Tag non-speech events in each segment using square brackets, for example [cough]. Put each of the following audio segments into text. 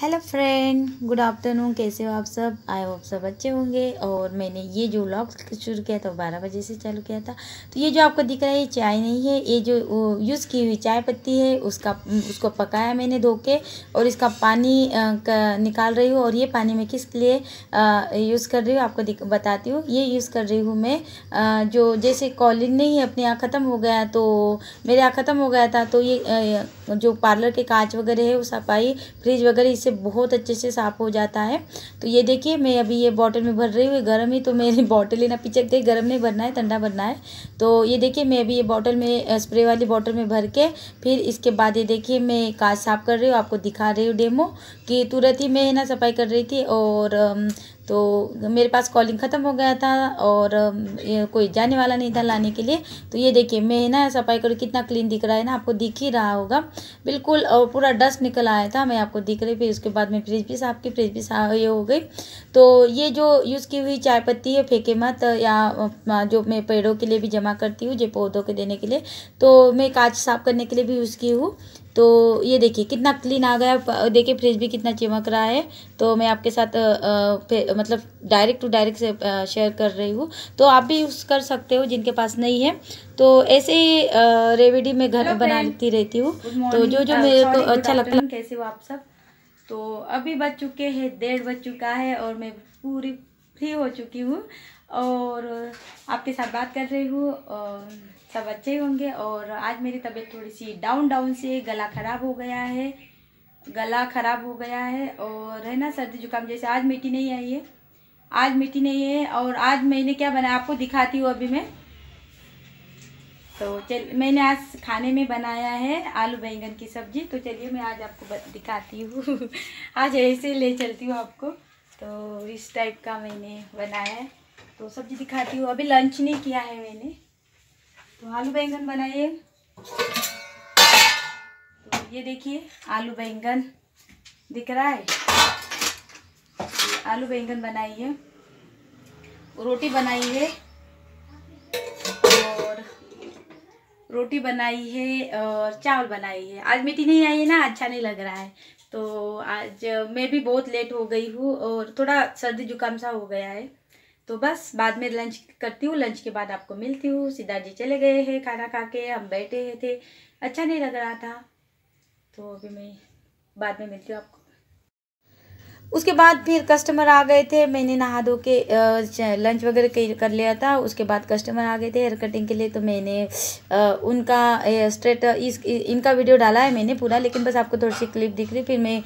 hello friend good afternoon कैसे हो आप सब आए हो आप सब अच्छे होंगे और मैंने ये जो व्लॉग शुरू किया था वो बारह बजे से चालू किया था तो ये जो आपको दिख रहा है ये चाय नहीं है ये जो यूज़ की हुई चाय पत्ती है उसका उसको पकाया मैंने धो के और इसका पानी निकाल रही हूँ और ये पानी मैं किस लिए यूज़ कर रही हूँ आपको बताती हूँ ये यूज़ कर रही हूँ मैं जो जैसे कॉलिंग नहीं अपने यहाँ ख़त्म हो गया तो मेरे यहाँ ख़त्म हो गया था तो ये जो पार्लर के कांच वगैरह है वो सफाई फ्रिज वगैरह से बहुत अच्छे से साफ़ हो जाता है तो ये देखिए मैं अभी ये बॉटल में भर रही हूँ गर्म ही तो मेरी बॉटल [laughs] लेना पीछे देख गर्म नहीं भरना है ठंडा भरना है तो ये देखिए मैं अभी ये बॉटल में स्प्रे वाली बॉटल में भर के फिर इसके बाद ये देखिए मैं कांच साफ़ कर रही हूँ आपको दिखा रही हूँ डेमो कि तुरंत ही मैं ना सफाई कर रही थी और तो मेरे पास कॉलिंग ख़त्म हो गया था और कोई जाने वाला नहीं था लाने के लिए तो ये देखिए मैं ना सफाई करूँ कितना क्लीन दिख रहा है ना आपको दिख ही रहा होगा बिल्कुल और पूरा डस्ट निकल आया था मैं आपको दिख रही फिर उसके बाद में फ्रिज भी साफ की फ्रिज भी साफ ये हो गई तो ये जो यूज़ की हुई चाय पत्ती है फेंके मत या जो मैं पेड़ों के लिए भी जमा करती हूँ जो पौधों के देने के लिए तो मैं कांच साफ़ करने के लिए भी यूज़ की हूँ तो ये देखिए कितना क्लीन आ गया देखिए फ्रिज भी कितना चिमक रहा है तो मैं आपके साथ आ, मतलब डायरेक्ट टू डायरेक्ट से शेयर कर रही हूँ तो आप भी यूज़ कर सकते हो जिनके पास नहीं है तो ऐसे ही रेमेडी मैं घर बनाती रहती हूँ तो जो जो मेरे को अच्छा लगता है कैसे हो आप सब तो अभी बज चुके हैं डेढ़ बज चुका है और मैं पूरी फ्री हो चुकी हूँ और आपके साथ बात कर रही हूँ और सब अच्छे ही होंगे और आज मेरी तबीयत थोड़ी सी डाउन डाउन से गला ख़राब हो गया है गला ख़राब हो गया है और है ना सर्दी जुकाम जैसे आज मिट्टी नहीं आई है आज मिट्टी नहीं है और आज मैंने क्या बनाया आपको दिखाती हूँ अभी मैं तो चल मैंने आज खाने में बनाया है आलू बैंगन की सब्ज़ी तो चलिए मैं आज आपको दिखाती हूँ [laughs] आज ऐसे ले चलती हूँ आपको तो इस टाइप का मैंने बनाया है तो सब्जी दिखाती हूँ अभी लंच नहीं किया है मैंने तो आलू बैंगन बनाइए तो ये देखिए आलू बैंगन दिख रहा है आलू बैंगन बनाइए रोटी बनाई है और रोटी बनाई है और चावल बनाई है आज मिट्टी नहीं आई है ना अच्छा नहीं लग रहा है तो आज मैं भी बहुत लेट हो गई हूँ और थोड़ा सर्दी जुकाम सा हो गया है तो बस बाद में लंच करती हूँ लंच के बाद आपको मिलती हूँ सीधा जी चले गए हैं खाना खा के हम बैठे थे अच्छा नहीं लग रहा था तो अभी मैं बाद में मिलती हूँ आपको उसके बाद फिर कस्टमर आ गए थे मैंने नहा धो के लंच वगैरह कर लिया था उसके बाद कस्टमर आ गए थे हेयर कटिंग के लिए तो मैंने उनका स्ट्रेट इस इनका वीडियो डाला है मैंने पूरा लेकिन बस आपको थोड़ी सी क्लिप दिख रही फिर मैं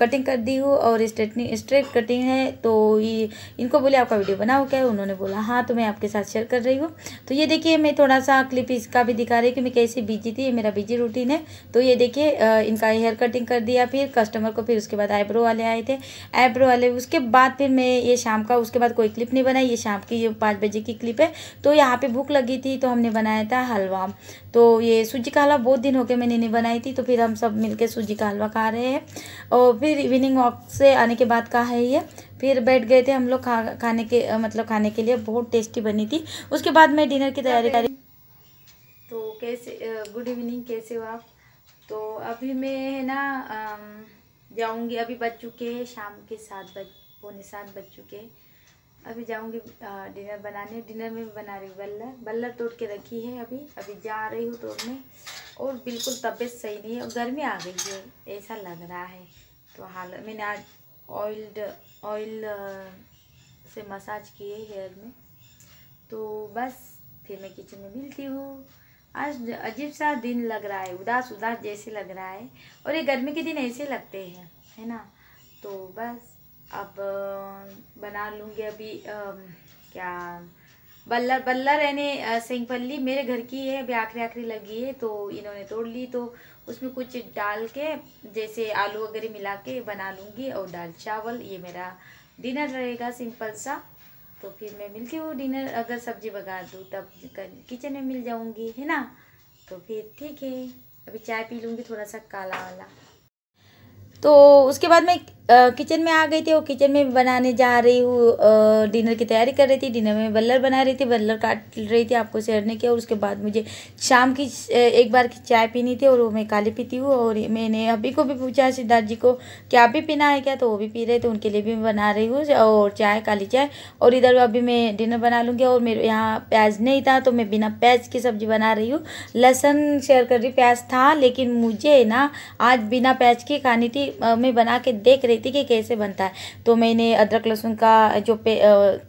कटिंग कर दी हूँ और स्ट्रेटनिंग स्ट्रेट कटिंग है तो ये इनको बोले आपका वीडियो बनाओ क्या है उन्होंने बोला हाँ तो मैं आपके साथ शेयर कर रही हूँ तो ये देखिए मैं थोड़ा सा क्लिप इसका भी दिखा रही कि मैं कैसे बिजी थी ये मेरा बिजी रूटीन है तो ये देखिए इनका हेयर कटिंग कर दिया फिर कस्टमर को फिर उसके बाद आईब्रो वाले आए थे आईब्रो वाले उसके बाद फिर मैं ये शाम का उसके बाद कोई क्लिप नहीं बनाई ये शाम की ये पाँच बजे की क्लिप है तो यहाँ पे भूख लगी थी तो हमने बनाया था हलवा तो ये सूजी का हलवा बहुत दिन हो गया मैंने नहीं बनाई थी तो फिर हम सब मिलकर सूजी का हलवा खा रहे हैं और फिर इवनिंग वॉक से आने के बाद का है ये फिर बैठ गए थे हम लोग खा खाने के मतलब खाने के लिए बहुत टेस्टी बनी थी उसके बाद मैं डिनर की तैयारी करी तो कैसे गुड इवनिंग कैसे हो आप तो अभी मैं है ना जाऊंगी अभी बज चुके हैं शाम के सात बज पौने सात बज चुके अभी जाऊंगी डिनर बनाने डिनर में बना रही हूँ बल्लर बल्लर तोड़ के रखी है अभी अभी जा रही हूँ तोड़ने और बिल्कुल तबीयत सही नहीं है और गर्मी आ गई है ऐसा लग रहा है तो हाल मैंने आज ऑयल्ड ऑयल से मसाज किए हेयर में तो बस फिर मैं किचन में मिलती हूँ आज अजीब सा दिन लग रहा है उदास उदास जैसे लग रहा है और ये गर्मी के दिन ऐसे लगते हैं है ना तो बस अब बना लूँगी अभी आ, क्या बल्लर बल्लर यानी सिंगपल्ली मेरे घर की है अभी आखिरी आखिरी लगी है तो इन्होंने तोड़ ली तो उसमें कुछ डाल के जैसे आलू वगैरह मिला के बना लूँगी और दाल चावल ये मेरा डिनर रहेगा सिंपल सा तो फिर मैं मिलती हूँ डिनर अगर सब्जी बगा दूँ तब किचन में मिल जाऊँगी है ना तो फिर ठीक है अभी चाय पी लूँगी थोड़ा सा काला वाला तो उसके बाद मैं किचन में आ गई थी और किचन में बनाने जा रही हूँ डिनर की तैयारी कर रही थी डिनर में बल्लर बना रही थी बल्लर काट रही थी आपको शेयर नहीं किया और उसके बाद मुझे शाम की एक बार की चाय पीनी थी और वो मैं काली पीती हूँ और मैंने अभी को भी पूछा सिद्धार्थ जी को कि आप भी पीना है क्या तो वो भी पी रहे थे उनके लिए भी मैं बना रही हूँ और चाय काली चाय और इधर अभी मैं डिनर बना लूँगी और मेरे यहाँ प्याज नहीं था तो मैं बिना प्याज की सब्ज़ी बना रही हूँ लहसन शेयर कर रही प्याज था लेकिन मुझे ना आज बिना प्याज की खानी थी मैं बना के देख रही रही थी कि कैसे बनता है तो मैंने अदरक लहसुन का जो पे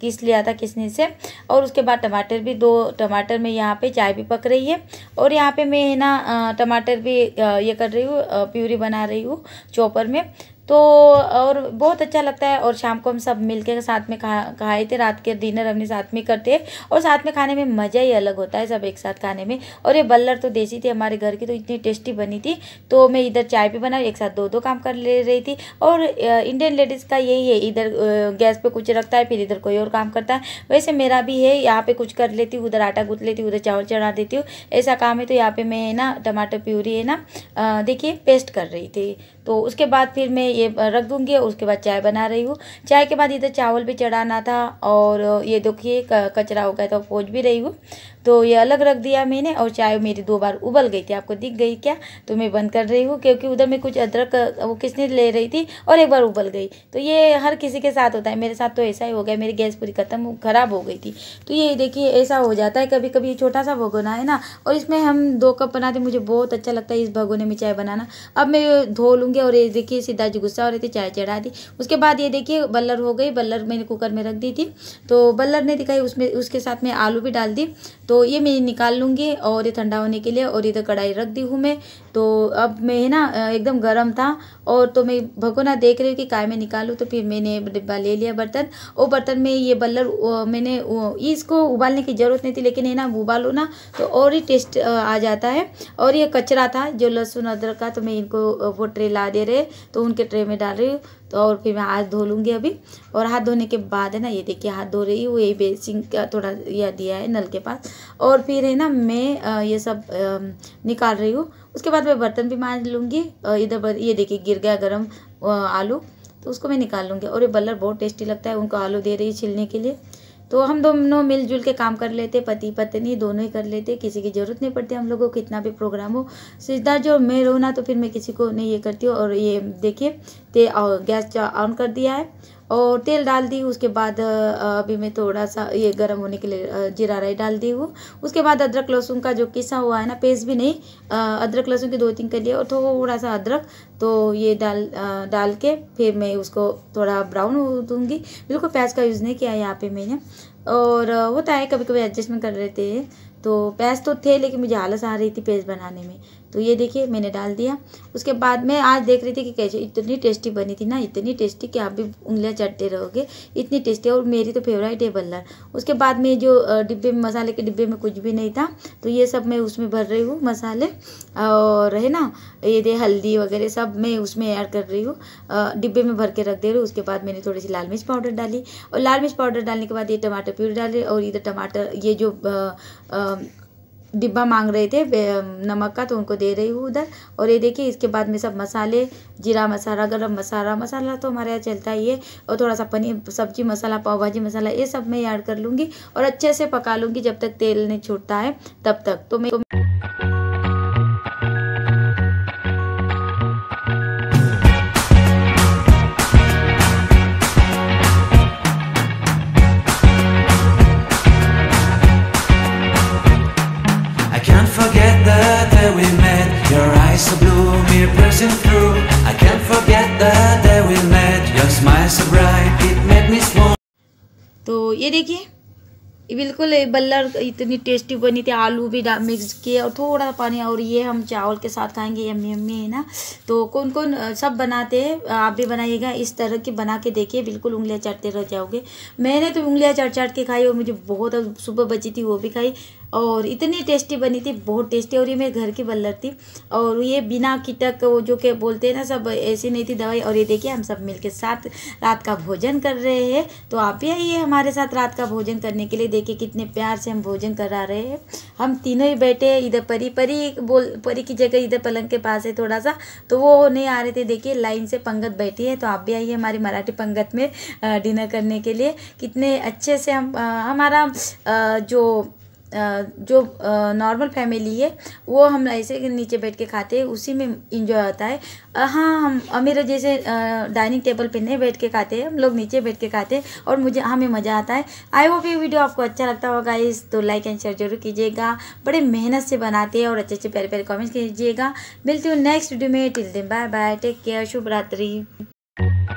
किस लिया था किसने से और उसके बाद टमाटर भी दो टमाटर में यहाँ पे चाय भी पक रही है और यहाँ पे मैं है ना टमाटर भी ये कर रही हूँ प्यूरी बना रही हूँ चॉपर में तो और बहुत अच्छा लगता है और शाम को हम सब मिलके साथ में खा खाए थे रात के डिनर हमने साथ में करते और साथ में खाने में मज़ा ही अलग होता है सब एक साथ खाने में और ये बल्लर तो देसी थी हमारे घर की तो इतनी टेस्टी बनी थी तो मैं इधर चाय भी बना एक साथ दो दो काम कर ले रही थी और इंडियन लेडीज़ का यही है इधर गैस पर कुछ रखता है फिर इधर कोई और काम करता है वैसे मेरा भी है यहाँ पर कुछ कर लेती हूँ उधर आटा गूँथ लेती हूँ उधर चावल चढ़ा देती हूँ ऐसा काम है तो यहाँ पर मैं है ना टमाटर प्यूरी है ना देखिए पेस्ट कर रही थी तो उसके बाद फिर मैं ये रख दूँगी और उसके बाद चाय बना रही हूँ चाय के बाद इधर चावल भी चढ़ाना था और ये देखिए कचरा हो गया था पोज भी रही हूँ तो ये अलग रख दिया मैंने और चाय मेरी दो बार उबल गई थी आपको दिख गई क्या तो मैं बंद कर रही हूँ क्योंकि उधर मैं कुछ अदरक वो किसने ले रही थी और एक बार उबल गई तो ये हर किसी के साथ होता है मेरे साथ तो ऐसा ही हो गया मेरी गैस पूरी ख़त्म ख़राब हो गई थी तो ये देखिए ऐसा हो जाता है कभी कभी ये छोटा सा भगोना है ना और इसमें हम दो कप बनाते मुझे बहुत अच्छा लगता है इस भगोने में चाय बनाना अब मैं धो लूँगी और ये देखिए सीधा जी गुस्सा हो रही थी चाय चढ़ा दी उसके बाद ये देखिए बल्लर हो गई बल्लर मैंने कुकर में रख दी थी तो बल्लर ने दिखाई उसमें उसके साथ में आलू भी डाल दी तो तो ये मैं निकाल लूँगी और ये ठंडा होने के लिए और इधर कढ़ाई रख दी हूँ मैं तो अब मैं है ना एकदम गर्म था और तो मैं भगोना देख रही हूँ कि काय में निकालूँ तो फिर मैंने डिब्बा ले लिया बर्तन वो बर्तन में ये बल्लर मैंने इसको उबालने की ज़रूरत नहीं थी लेकिन है ना उबालू ना तो और ही टेस्ट आ जाता है और ये कचरा था जो लहसुन अदरक का तो मैं इनको वो ट्रे ला दे रहे तो उनके ट्रे में डाल रही हूँ तो और फिर मैं हाथ धो लूँगी अभी और हाथ धोने के बाद है ना ये देखिए हाथ धो रही हूँ यही बेसिंग का थोड़ा यह दिया है नल के पास और फिर है ना मैं ये सब निकाल रही हूँ उसके बाद मैं बर्तन भी मार लूँगी इधर ये देखिए गिर गया गर्म आलू तो उसको मैं निकाल लूँगी और ये बल्लर बहुत टेस्टी लगता है उनको आलू दे रही है छिलने के लिए तो हम दोनों मिलजुल के काम कर लेते पति पत्नी दोनों ही कर लेते किसी की ज़रूरत नहीं पड़ती हम लोगों को कितना भी प्रोग्राम हो सीधा जो मैं रहूँ ना तो फिर मैं किसी को नहीं ये करती हूँ और ये देखिए ते गैस ऑन कर दिया है और तेल डाल दी उसके बाद अभी मैं थोड़ा सा ये गर्म होने के लिए जीरा राई डाल दी हूँ उसके बाद अदरक लहसुन का जो किसा हुआ है ना पेस्ट भी नहीं अदरक लहसुन की दो तीन कर लिया और थोड़ा सा अदरक तो ये डाल डाल के फिर मैं उसको थोड़ा ब्राउन हो दूँगी बिल्कुल प्याज का यूज़ नहीं किया यहाँ पे मैंने और होता है कभी कभी एडजस्टमेंट कर लेते हैं तो प्याज तो थे लेकिन मुझे आलस आ रही थी पेस्ट बनाने में तो ये देखिए मैंने डाल दिया उसके बाद मैं आज देख रही थी कि कैसे इतनी टेस्टी बनी थी ना इतनी टेस्टी कि आप भी उंगलियां चटते रहोगे इतनी टेस्टी और मेरी तो फेवरेट है बल्लर उसके बाद में जो डिब्बे में मसाले के डिब्बे में कुछ भी नहीं था तो ये सब मैं उसमें भर रही हूँ मसाले और है ना ये दे हल्दी वगैरह सब मैं उसमें ऐड कर रही हूँ डिब्बे में भर के रख दे रही हूँ उसके बाद मैंने थोड़ी सी लाल मिर्च पाउडर डाली और लाल मिर्च पाउडर डालने के बाद ये टमाटर प्यूरी डाले और इधर टमाटर ये जो डिब्बा मांग रहे थे नमक का तो उनको दे रही हूँ उधर और ये देखिए इसके बाद में सब मसाले जीरा मसाला गरम मसाला मसाला तो हमारे यहाँ चलता ही है और थोड़ा सा पनीर सब्जी मसाला पाव भाजी मसाला ये सब मैं ऐड कर लूँगी और अच्छे से पका लूँगी जब तक तेल नहीं छूटता है तब तक तो मैं day we met Your eyes so blue, me piercing through I can't forget the day we met Your smile so bright, it made me swoon तो ये देखिए बिल्कुल बल्लर इतनी टेस्टी बनी थी आलू भी मिक्स किए और थोड़ा पानी और ये हम चावल के साथ खाएंगे यम्मी यम्मी है ना तो कौन कौन सब बनाते हैं आप भी बनाइएगा इस तरह की बना के देखिए बिल्कुल उंगलियां चाटते रह जाओगे मैंने तो उंगलियां चाट चाट के खाई और मुझे बहुत सुबह बची थी वो भी खाई और इतनी टेस्टी बनी थी बहुत टेस्टी और ये मेरे घर की बल्लर थी और ये बिना कीटक वो जो के बोलते हैं ना सब ऐसी नहीं थी दवाई और ये देखिए हम सब मिलके साथ रात का भोजन कर रहे हैं तो आप भी आइए हमारे साथ रात का भोजन करने के लिए देखिए कितने प्यार से हम भोजन करा रहे हैं हम तीनों ही बैठे इधर परी परी बोल परी की जगह इधर पलंग के पास है थोड़ा सा तो वो नहीं आ रहे थे देखिए लाइन से पंगत बैठी है तो आप भी आइए हमारी मराठी पंगत में डिनर करने के लिए कितने अच्छे से हम हमारा जो जो नॉर्मल फैमिली है वो हम ऐसे नीचे बैठ के खाते हैं उसी में इंजॉय होता है हाँ हम अमीर जैसे डाइनिंग टेबल पे नहीं बैठ के खाते हैं हम लोग नीचे बैठ के खाते हैं और मुझे हमें मज़ा आता है आई होप ये वीडियो आपको अच्छा लगता होगा इस तो लाइक एंड शेयर जरूर कीजिएगा बड़े मेहनत से बनाते हैं और अच्छे अच्छे प्यारे प्यारे कॉमेंट्स कीजिएगा मिलती हूँ नेक्स्ट वीडियो में टिल दिन बाय बाय टेक केयर शुभरात्रि